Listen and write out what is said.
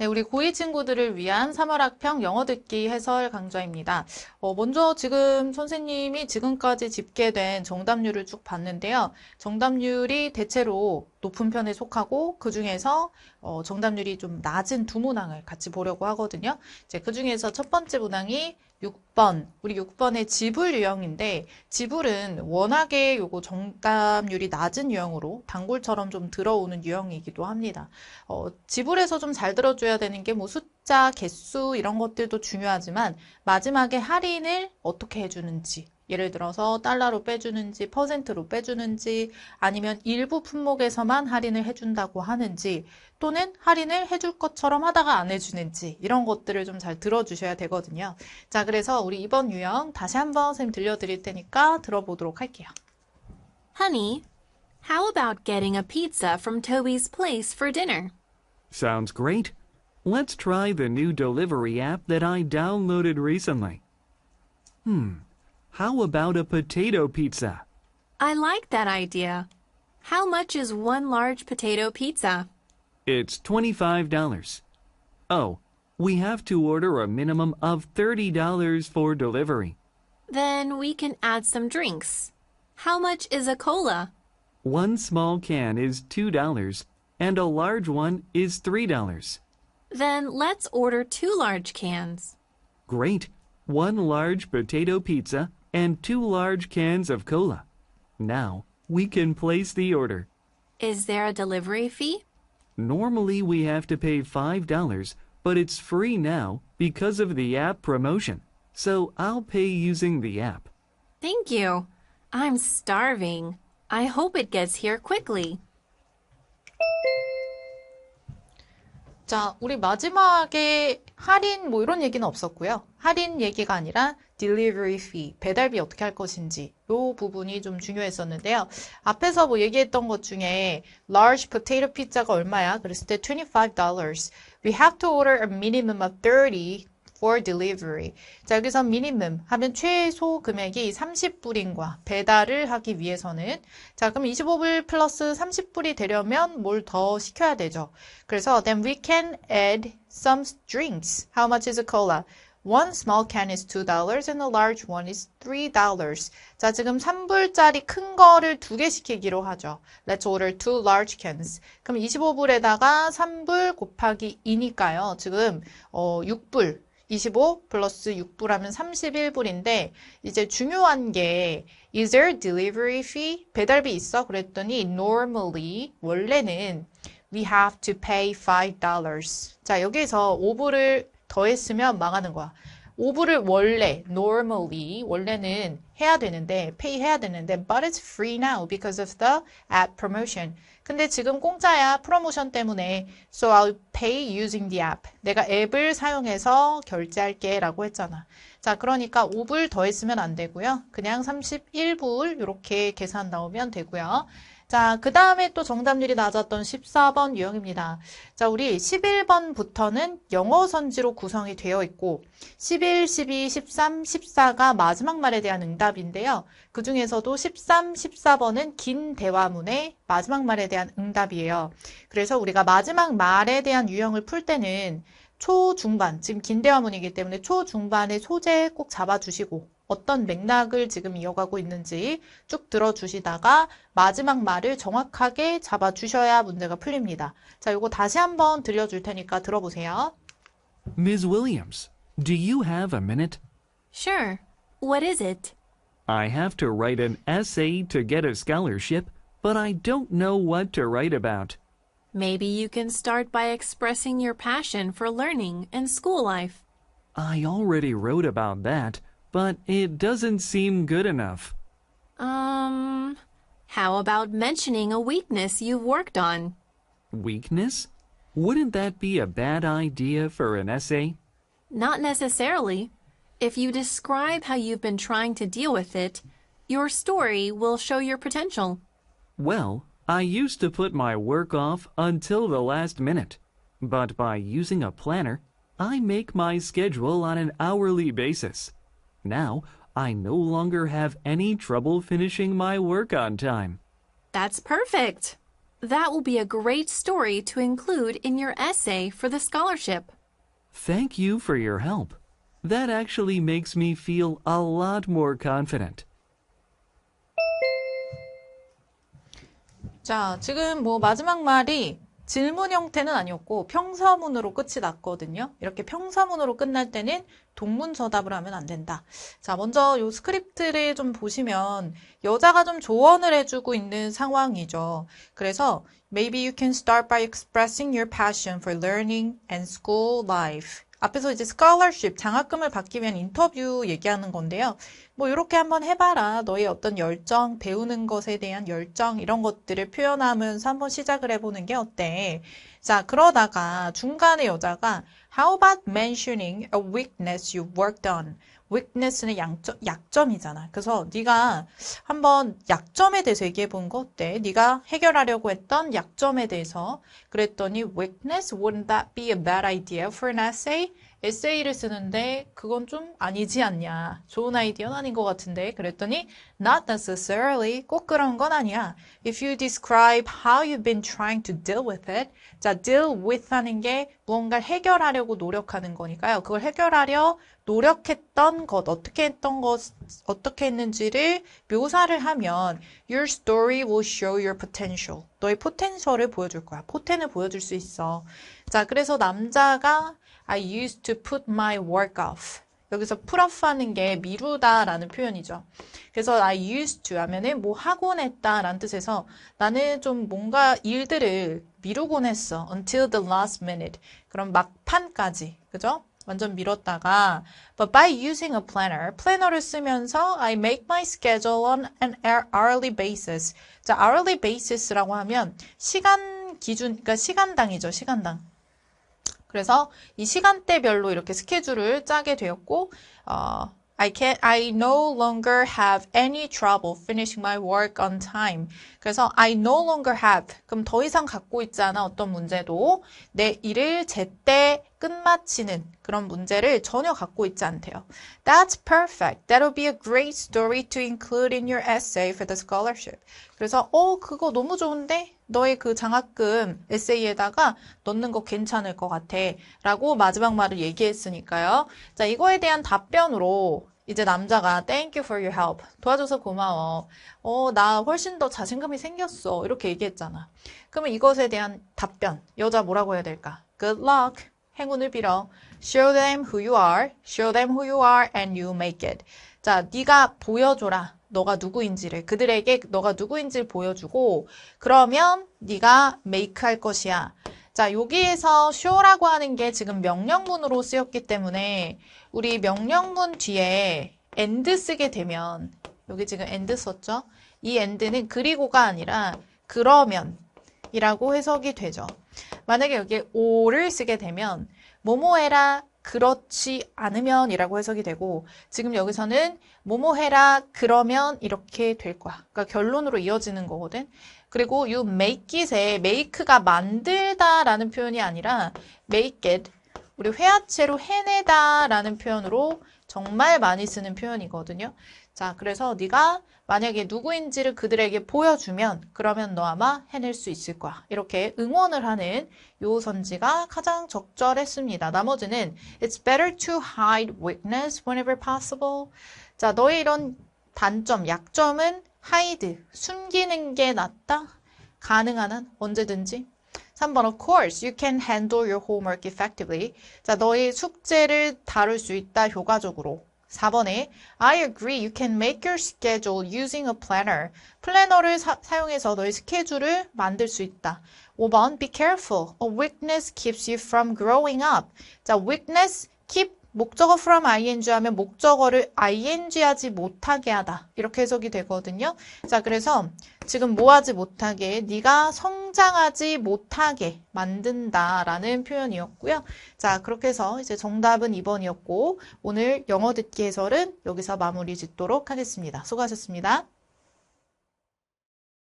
네, 우리 고위 친구들을 위한 3월학평 영어 듣기 해설 강좌입니다. 어, 먼저 지금 선생님이 지금까지 집계된 정답률을 쭉 봤는데요. 정답률이 대체로 높은 편에 속하고 그 중에서 어, 정답률이 좀 낮은 두 문항을 같이 보려고 하거든요. 이제 그 중에서 첫 번째 문항이 6번, 우리 6번의 지불 유형인데 지불은 워낙에 요거 정답률이 낮은 유형으로 단골처럼 좀 들어오는 유형이기도 합니다. 어, 지불에서 좀 잘 들어줘야 되는 게 뭐 숫자, 개수 이런 것들도 중요하지만 마지막에 할인을 어떻게 해주는지 예를 들어서 달러로 빼주는지 퍼센트로 빼주는지 아니면 일부 품목에서만 할인을 해준다고 하는지 또는 할인을 해줄 것처럼 하다가 안 해주는지 이런 것들을 좀 잘 들어주셔야 되거든요. 자 그래서 우리 이번 유형 다시 한번 쌤 들려드릴 테니까 들어보도록 할게요. Honey, how about getting a pizza from Toby's place for dinner? Sounds great. Let's try the new delivery app that I downloaded recently. Hmm. How about a potato pizza? I like that idea. How much is one large potato pizza? It's $25. Oh, we have to order a minimum of $30 for delivery. Then we can add some drinks. How much is a cola? One small can is $2 and a large one is $3. Then let's order two large cans. Great. One large potato pizza and two large cans of cola. Now we can place the order. Is there a delivery fee? Normally we have to pay $5, but it's free now because of the app promotion. So I'll pay using the app. Thank you. I'm starving. I hope it gets here quickly. 자, 우리 마지막에 할인 뭐 이런 얘기는 없었고요. 할인 얘기가 아니라 delivery fee, 배달비 어떻게 할 것인지 요 부분이 좀 중요했었는데요. 앞에서 뭐 얘기했던 것 중에 large potato pizza가 얼마야? 그랬을 때 $25. We have to order a minimum of 30 for delivery. 자, 여기서 minimum 하면 최소 금액이 30불인과 배달을 하기 위해서는 자, 그럼 25불 플러스 30불이 되려면 뭘 더 시켜야 되죠. 그래서 then we can add some drinks. How much is a cola? One small can is $2 and a large one is $3. 자, 지금 3불짜리 큰 거를 두 개 시키기로 하죠. Let's order two large cans. 그럼 25불에다가 3불 곱하기 2니까요. 지금 어, 6불 25 플러스 6불하면 31불인데 이제 중요한 게 is there delivery fee? 배달비 있어? 그랬더니 normally 원래는 we have to pay $5. 자, 여기서 5불을 더했으면 망하는 거야. 5불을 원래 normally 원래는 해야 되는데 pay 해야 되는데 but it's free now because of the ad promotion. 근데 지금 공짜야. 프로모션 때문에. So I'll pay using the app. 내가 앱을 사용해서 결제할게 라고 했잖아. 자, 그러니까 5불 더했으면 안 되고요. 그냥 31불 이렇게 계산 나오면 되고요. 자, 그 다음에 또 정답률이 낮았던 14번 유형입니다. 자, 우리 11번부터는 영어 선지로 구성이 되어 있고 11, 12, 13, 14가 마지막 말에 대한 응답인데요. 그 중에서도 13, 14번은 긴 대화문의 마지막 말에 대한 응답이에요. 그래서 우리가 마지막 말에 대한 유형을 풀 때는 초중반, 지금 긴 대화문이기 때문에 초중반의 소재 꼭 잡아주시고 어떤 맥락을 지금 이어가고 있는지 쭉 들어주시다가 마지막 말을 정확하게 잡아주셔야 문제가 풀립니다. 자, 이거 다시 한번 들려줄 테니까 들어보세요. Ms. Williams, do you have a minute? Sure. What is it? I have to write an essay to get a scholarship, but I don't know what to write about. Maybe you can start by expressing your passion for learning and school life. I already wrote about that but it doesn't seem good enough. Um, how about mentioning a weakness you've worked on? Weakness? Wouldn't that be a bad idea for an essay? Not necessarily. If you describe how you've been trying to deal with it, your story will show your potential. Well, I used to put my work off until the last minute. But by using a planner, I make my schedule on an hourly basis. Now, I no longer have any trouble finishing my work on time. That's perfect. That will be a great story to include in your essay for the scholarship. Thank you for your help. That actually makes me feel a lot more confident. 자, 지금 뭐 마지막 말이 질문 형태는 아니었고 평서문으로 끝이 났거든요. 이렇게 평서문으로 끝날 때는 동문서답을 하면 안 된다. 자, 먼저 요 스크립트를 좀 보시면 여자가 좀 조언을 해주고 있는 상황이죠. 그래서 maybe you can start by expressing your passion for learning and school life. 앞에서 이제 scholarship, 장학금을 받기 위한 인터뷰 얘기하는 건데요. 뭐 이렇게 한번 해봐라. 너의 어떤 열정, 배우는 것에 대한 열정 이런 것들을 표현하면서 한번 시작을 해보는 게 어때? 자, 그러다가 중간에 여자가 How about mentioning a weakness you worked on? weakness는 양점, 약점이잖아. 그래서 네가 한번 약점에 대해서 얘기해 본 거 어때? 네가 해결하려고 했던 약점에 대해서 그랬더니 weakness wouldn't that be a bad idea for an essay? 에세이를 쓰는데 그건 좀 아니지 않냐. 좋은 아이디어는 아닌 것 같은데. 그랬더니 not necessarily 꼭 그런 건 아니야. If you describe how you've been trying to deal with it. 자, deal with 하는 게 무언가를 해결하려고 노력하는 거니까요. 그걸 해결하려 노력했던 것, 어떻게 했던 것, 어떻게 했는지를 묘사를 하면 Your story will show your potential. 너의 포텐셜을 보여줄 거야. 포텐을 보여줄 수 있어. 자, 그래서 남자가 I used to put my work off. 여기서 put off 하는 게 미루다 라는 표현이죠. 그래서 I used to 하면은 뭐 하곤 했다 라는 뜻에서 나는 좀 뭔가 일들을 미루곤 했어. until the last minute. 그럼 막판까지. 그죠? 완전 미뤘다가 but by using a planner, 플래너를 쓰면서 I make my schedule on an hourly basis. 자, hourly basis라고 하면 시간 기준, 그러니까 시간당이죠, 시간당. 그래서 이 시간대별로 이렇게 스케줄을 짜게 되었고 어, I can I no longer have any trouble finishing my work on time. 그래서 I no longer have 그럼 더 이상 갖고 있지 않아 어떤 문제도 내 일을 제때 끝마치는 그런 문제를 전혀 갖고 있지 않대요. That's perfect. That'll be a great story to include in your essay for the scholarship. 그래서 어 그거 너무 좋은데 너의 그 장학금 에세이에다가 넣는 거 괜찮을 것 같아. 라고 마지막 말을 얘기했으니까요. 자, 이거에 대한 답변으로 이제 남자가 Thank you for your help. 도와줘서 고마워. 어, 나 훨씬 더 자신감이 생겼어. 이렇게 얘기했잖아. 그러면 이것에 대한 답변. 여자 뭐라고 해야 될까? Good luck. 행운을 빌어. Show them who you are. Show them who you are and you make it. 자, 네가 보여줘라. 너가 누구인지를 그들에게 너가 누구인지를 보여주고 그러면 네가 make 할 것이야. 자 여기에서 show라고 하는 게 지금 명령문으로 쓰였기 때문에 우리 명령문 뒤에 end 쓰게 되면 여기 지금 end 썼죠? 이 end는 그리고가 아니라 그러면 이라고 해석이 되죠. 만약에 여기에 오를 쓰게 되면 뭐뭐해라 그렇지 않으면 이라고 해석이 되고 지금 여기서는 뭐뭐 해라 그러면 이렇게 될 거야. 그러니까 결론으로 이어지는 거거든. 그리고 you make it에 make가 만들다 라는 표현이 아니라 make it 우리 회화체로 해내다 라는 표현으로 정말 많이 쓰는 표현이거든요. 자 그래서 네가 만약에 누구인지를 그들에게 보여주면 그러면 너 아마 해낼 수 있을 거야. 이렇게 응원을 하는 요 선지가 가장 적절했습니다. 나머지는 It's better to hide weakness whenever possible. 자, 너의 이런 단점, 약점은 hide, 숨기는 게 낫다. 가능한 한 언제든지 3번 of course you can handle your homework effectively. 자, 너의 숙제를 다룰 수 있다 효과적으로. 4번에 I agree you can make your schedule using a planner. 플래너를 사, 용해서 너의 스케줄을 만들 수 있다. 5번 be careful. A weakness keeps you from growing up. 자, weakness keep 목적어 from ing 하면 목적어를 ing 하지 못하게 하다 이렇게 해석이 되거든요 자 그래서 지금 뭐 하지 못하게 네가 성장하지 못하게 만든다 라는 표현이었고요 자 그렇게 해서 이제 정답은 2번이었고 오늘 영어 듣기 해설은 여기서 마무리 짓도록 하겠습니다 수고하셨습니다